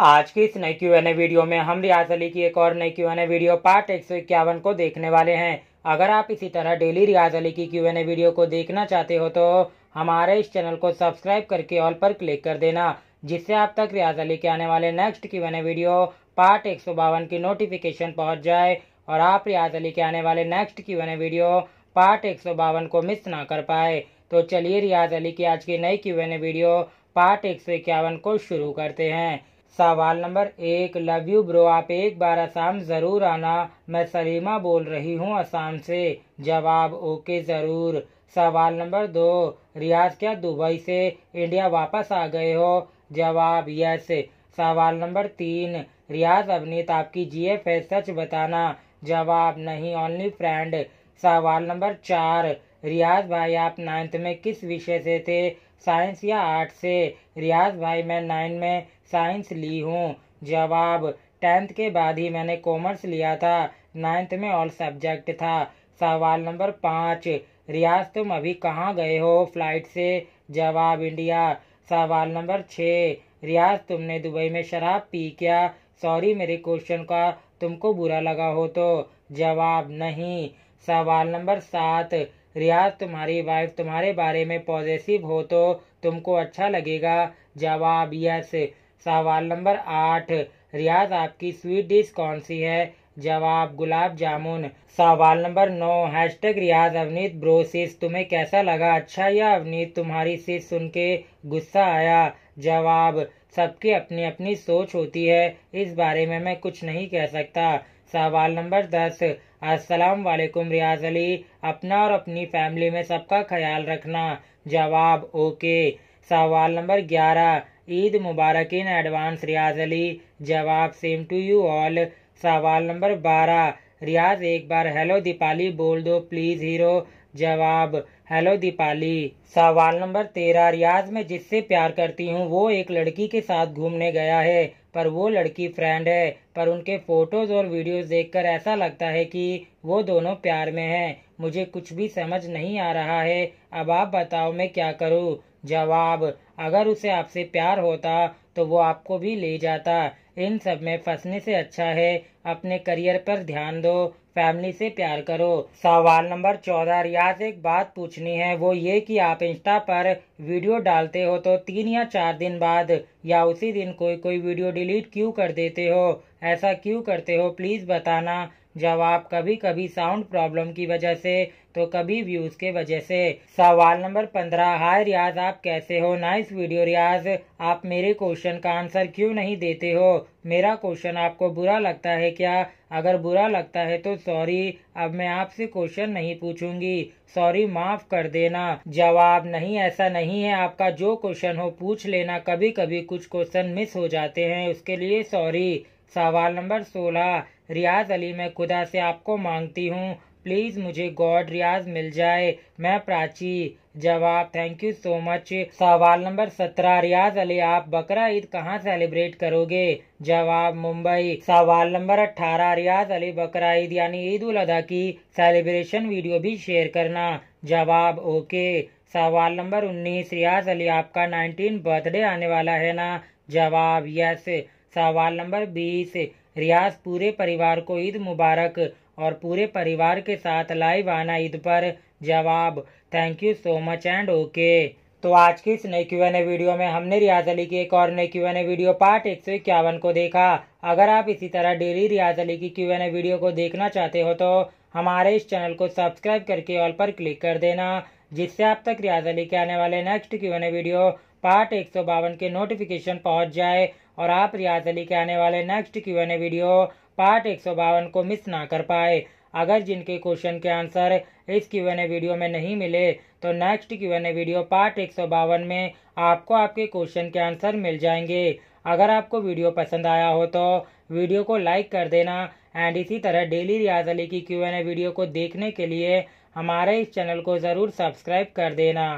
आज की इस नई क्यू एन ए वीडियो में हम रियाज अली की एक और नई Q N A video part एक सौ इक्यावन को देखने वाले हैं अगर आप इसी तरह डेली रियाज अली की क्यू एन ए वीडियो को देखना चाहते हो तो हमारे इस चैनल को सब्सक्राइब करके ऑल पर क्लिक कर देना जिससे आप तक रियाज अली के आने वाले next Q N A video part एक सौ बावन की नोटिफिकेशन पहुँच जाए और आप रियाज अली के आने वाले next Q N A video part एक सौ बावन को मिस ना कर पाए तो चलिए रियाज अली की आज की नई Q N A video part एक सौ इक्यावन को शुरू करते हैं सवाल नंबर एक लव यू ब्रो आप एक बार आसाम ज़रूर आना मैं सलीमा बोल रही हूँ आसाम से जवाब ओके ज़रूर सवाल नंबर दो रियाज क्या दुबई से इंडिया वापस आ गए हो जवाब यस सवाल नंबर तीन रियाज अवनीत आपकी जी एफ है सच बताना जवाब नहीं ओनली फ्रेंड सवाल नंबर चार रियाज भाई आप नाइन्थ में किस विषय से थे साइंस या आर्ट से रियाज भाई मैं नाइन में साइंस ली हूँ जवाब टेंथ के बाद ही मैंने कॉमर्स लिया था नाइन्थ में ऑल सब्जेक्ट था सवाल नंबर पाँच रियाज तुम अभी कहाँ गए हो फ्लाइट से जवाब इंडिया सवाल नंबर छः रियाज तुमने दुबई में शराब पी क्या सॉरी मेरे क्वेश्चन का तुमको बुरा लगा हो तो जवाब नहीं सवाल नंबर सात रियाज तुम्हारी वाइफ तुम्हारे बारे में पॉजिटिव हो तो तुमको अच्छा लगेगा जवाब यस सवाल नंबर आठ रियाज आपकी स्वीट डिश कौन सी है जवाब गुलाब जामुन सवाल नंबर नौ हैशटैग रियाज अवनीत ब्रोसिस तुम्हें कैसा लगा अच्छा या अवनीत तुम्हारी सिर सुन के गुस्सा आया जवाब सबकी अपनी अपनी सोच होती है इस बारे में मैं कुछ नहीं कह सकता सवाल नंबर दस अस्सलाम वालेकुम रियाज अली अपना और अपनी फैमिली में सबका ख्याल रखना जवाब ओके सवाल नंबर ग्यारह ईद मुबारक इन एडवांस रियाज अली जवाब सेम टू यू ऑल सवाल नंबर बारह रियाज एक बार हेलो दीपाली बोल दो प्लीज हीरो जवाब हेलो दीपाली सवाल नंबर तेरह रियाज में जिससे प्यार करती हूँ वो एक लड़की के साथ घूमने गया है पर वो लड़की फ्रेंड है पर उनके फोटोज और वीडियोस देखकर ऐसा लगता है कि वो दोनों प्यार में हैं मुझे कुछ भी समझ नहीं आ रहा है अब आप बताओ मैं क्या करूँ जवाब अगर उसे आपसे प्यार होता तो वो आपको भी ले जाता इन सब में फंसने से अच्छा है अपने करियर पर ध्यान दो फैमिली से प्यार करो सवाल नंबर चौदह रियाज एक बात पूछनी है वो ये कि आप इंस्टा पर वीडियो डालते हो तो तीन या चार दिन बाद या उसी दिन कोई कोई वीडियो डिलीट क्यों कर देते हो ऐसा क्यों करते हो प्लीज बताना जवाब कभी कभी साउंड प्रॉब्लम की वजह से तो कभी व्यूज के वजह से सवाल नंबर पंद्रह हाय रियाज आप कैसे हो नाइस वीडियो रियाज आप मेरे क्वेश्चन का आंसर क्यों नहीं देते हो मेरा क्वेश्चन आपको बुरा लगता है क्या अगर बुरा लगता है तो सॉरी अब मैं आपसे क्वेश्चन नहीं पूछूंगी सॉरी माफ कर देना जवाब नहीं ऐसा नहीं है आपका जो क्वेश्चन हो पूछ लेना कभी कभी कुछ क्वेश्चन मिस हो जाते हैं उसके लिए सॉरी सवाल नंबर सोलह रियाज अली मैं खुदा से आपको मांगती हूँ प्लीज़ मुझे गॉड रियाज मिल जाए मैं प्राची जवाब थैंक यू सो मच सवाल नंबर सत्रह रियाज अली आप बकरा ईद कहाँ सेलिब्रेट करोगे जवाब मुंबई सवाल नंबर अठारह रियाज अली बकरा ईद यानी ईद उल अदा की सेलिब्रेशन वीडियो भी शेयर करना जवाब ओके सवाल नंबर उन्नीस रियाज अली आपका नाइनटीन बर्थडे आने वाला है ना जवाब यस सवाल नंबर बीस रियाज पूरे परिवार को ईद मुबारक और पूरे परिवार के साथ लाइव आना ईद पर जवाब thank you so much and okay तो आज की इस नए क्यू एन ए वीडियो में हमने रियाज अली की एक और नए Q N A video part एक सौ इक्यावन को देखा अगर आप इसी तरह डेली रियाज अली की क्यू एन ए वीडियो को देखना चाहते हो तो हमारे इस चैनल को सब्सक्राइब करके ऑल पर क्लिक कर देना जिससे आप तक रियाज अली के आने वाले next Q N A video part एक सौ बावन के नोटिफिकेशन पहुंच जाए और आप रियाज अली के आने वाले next Q N A video part एक सौ बावन को मिस ना कर पाए अगर जिनके क्वेश्चन के आंसर इस क्यू एन ए वीडियो में नहीं मिले तो next Q N A video part एक सौ बावन में आपको आपके क्वेश्चन के आंसर मिल जाएंगे अगर आपको वीडियो पसंद आया हो तो वीडियो को लाइक कर देना एंड इसी तरह डेली रियाज अली की क्यू एन ए वीडियो को देखने के लिए हमारे इस चैनल को ज़रूर सब्सक्राइब कर देना